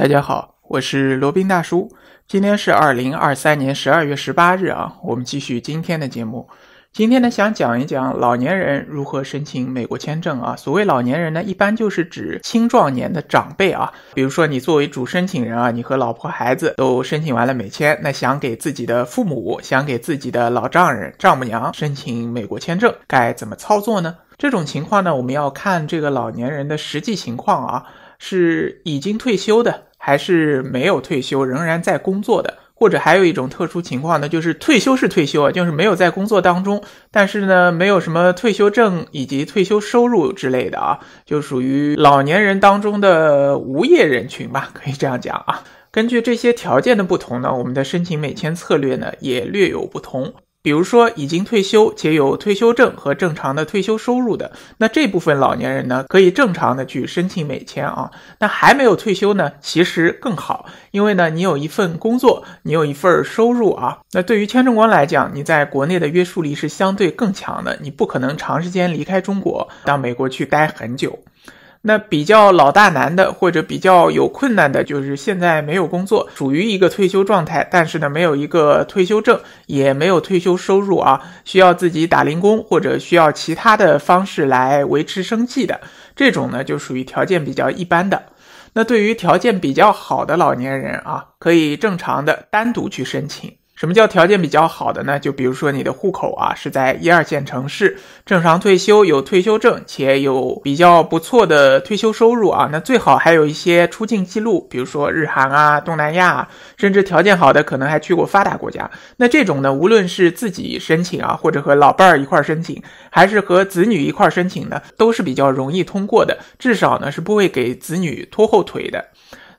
大家好，我是罗宾大叔。今天是二零二三年十二月十八日啊，我们继续今天的节目。今天呢，想讲一讲老年人如何申请美国签证啊。所谓老年人呢，一般就是指青壮年的长辈啊。比如说你作为主申请人啊，你和老婆孩子都申请完了美签，那想给自己的父母、想给自己的老丈人、丈母娘申请美国签证，该怎么操作呢？这种情况呢，我们要看这个老年人的实际情况啊，是已经退休的。还是没有退休，仍然在工作的，或者还有一种特殊情况呢，就是退休是退休啊，就是没有在工作当中，但是呢，没有什么退休证以及退休收入之类的啊，就属于老年人当中的无业人群吧，可以这样讲啊。根据这些条件的不同呢，我们的申请美签策略呢也略有不同。比如说，已经退休且有退休证和正常的退休收入的，那这部分老年人呢，可以正常的去申请美签啊。那还没有退休呢，其实更好，因为呢，你有一份工作，你有一份收入啊。那对于签证官来讲，你在国内的约束力是相对更强的，你不可能长时间离开中国到美国去待很久。那比较老大难的，或者比较有困难的，就是现在没有工作，属于一个退休状态，但是呢，没有一个退休证，也没有退休收入啊，需要自己打零工或者需要其他的方式来维持生计的，这种呢就属于条件比较一般的。那对于条件比较好的老年人啊，可以正常的单独去申请。什么叫条件比较好的呢？就比如说你的户口啊是在一二线城市，正常退休有退休证，且有比较不错的退休收入啊。那最好还有一些出境记录，比如说日韩啊、东南亚，啊，甚至条件好的可能还去过发达国家。那这种呢，无论是自己申请啊，或者和老伴儿一块儿申请，还是和子女一块儿申请呢，都是比较容易通过的，至少呢是不会给子女拖后腿的。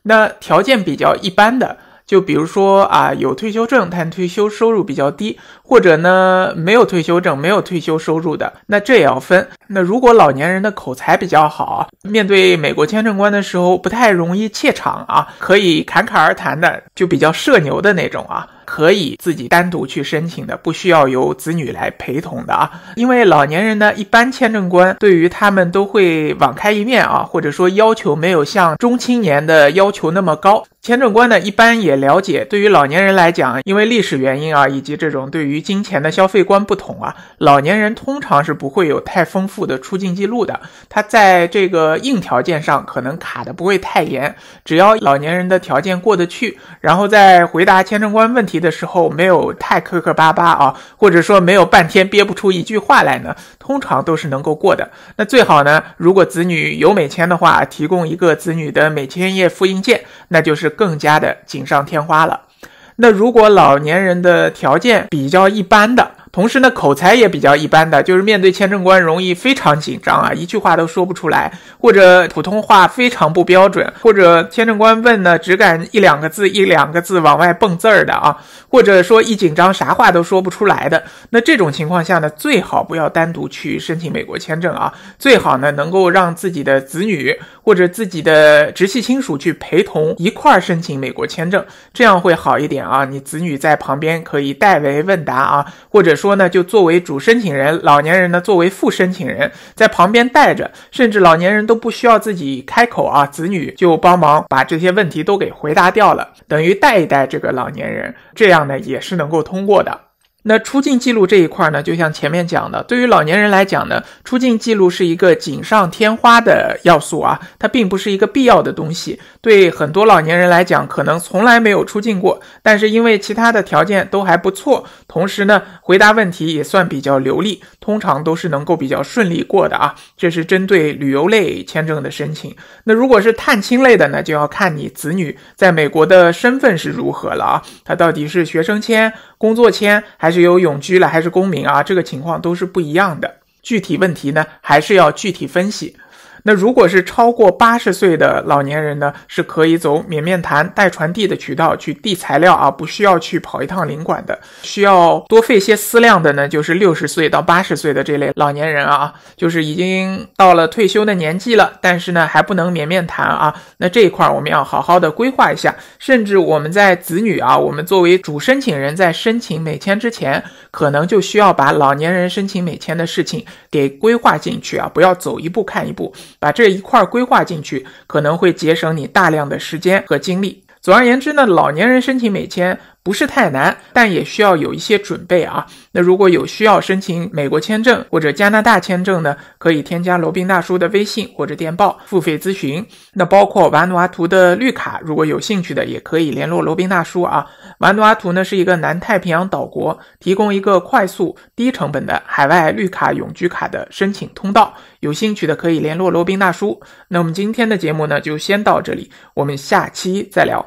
那条件比较一般的。就比如说啊，有退休证但退休收入比较低，或者呢没有退休证、没有退休收入的，那这也要分。那如果老年人的口才比较好，面对美国签证官的时候不太容易怯场啊，可以侃侃而谈的，就比较社牛的那种啊。可以自己单独去申请的，不需要由子女来陪同的啊。因为老年人呢，一般签证官对于他们都会网开一面啊，或者说要求没有像中青年的要求那么高。签证官呢，一般也了解，对于老年人来讲，因为历史原因啊，以及这种对于金钱的消费观不同啊，老年人通常是不会有太丰富的出境记录的。他在这个硬条件上可能卡的不会太严，只要老年人的条件过得去，然后再回答签证官问题。的时候没有太磕磕巴巴啊，或者说没有半天憋不出一句话来呢，通常都是能够过的。那最好呢，如果子女有美签的话，提供一个子女的美签页复印件，那就是更加的锦上添花了。那如果老年人的条件比较一般的，同时呢，口才也比较一般，的就是面对签证官容易非常紧张啊，一句话都说不出来，或者普通话非常不标准，或者签证官问呢，只敢一两个字一两个字往外蹦字儿的啊，或者说一紧张啥话都说不出来的。那这种情况下呢，最好不要单独去申请美国签证啊，最好呢能够让自己的子女或者自己的直系亲属去陪同一块儿申请美国签证，这样会好一点啊。你子女在旁边可以代为问答啊，或者。说呢，就作为主申请人，老年人呢作为副申请人，在旁边带着，甚至老年人都不需要自己开口啊，子女就帮忙把这些问题都给回答掉了，等于带一带这个老年人，这样呢也是能够通过的。那出境记录这一块呢，就像前面讲的，对于老年人来讲呢，出境记录是一个锦上添花的要素啊，它并不是一个必要的东西。对很多老年人来讲，可能从来没有出境过，但是因为其他的条件都还不错，同时呢，回答问题也算比较流利，通常都是能够比较顺利过的啊。这是针对旅游类签证的申请。那如果是探亲类的呢，就要看你子女在美国的身份是如何了啊，他到底是学生签？工作签还是有永居了，还是公民啊？这个情况都是不一样的。具体问题呢，还是要具体分析。那如果是超过八十岁的老年人呢，是可以走免面谈代传递的渠道去递材料啊，不需要去跑一趟领馆的。需要多费些思量的呢，就是六十岁到八十岁的这类老年人啊，就是已经到了退休的年纪了，但是呢还不能免面谈啊。那这一块儿我们要好好的规划一下，甚至我们在子女啊，我们作为主申请人，在申请美签之前，可能就需要把老年人申请美签的事情给规划进去啊，不要走一步看一步。把这一块规划进去，可能会节省你大量的时间和精力。总而言之呢，老年人申请美签。不是太难，但也需要有一些准备啊。那如果有需要申请美国签证或者加拿大签证呢，可以添加罗宾大叔的微信或者电报付费咨询。那包括瓦努阿图的绿卡，如果有兴趣的也可以联络罗宾大叔啊。瓦努阿图呢是一个南太平洋岛国，提供一个快速低成本的海外绿卡永居卡的申请通道，有兴趣的可以联络罗宾大叔。那我们今天的节目呢就先到这里，我们下期再聊。